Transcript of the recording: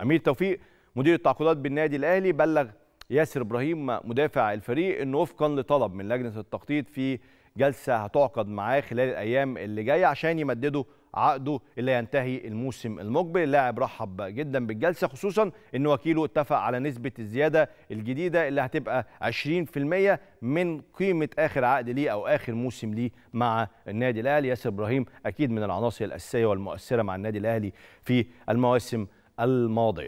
امير توفيق مدير التعاقدات بالنادي الاهلي بلغ ياسر ابراهيم مدافع الفريق انه وفقا لطلب من لجنه التخطيط في جلسه هتعقد معاه خلال الايام اللي جايه عشان يمددوا عقده اللي ينتهي الموسم المقبل اللاعب رحب جدا بالجلسه خصوصا ان وكيله اتفق على نسبه الزياده الجديده اللي هتبقى 20% من قيمه اخر عقد ليه او اخر موسم ليه مع النادي الاهلي ياسر ابراهيم اكيد من العناصر الاساسيه والمؤثره مع النادي الاهلي في المواسم الماضية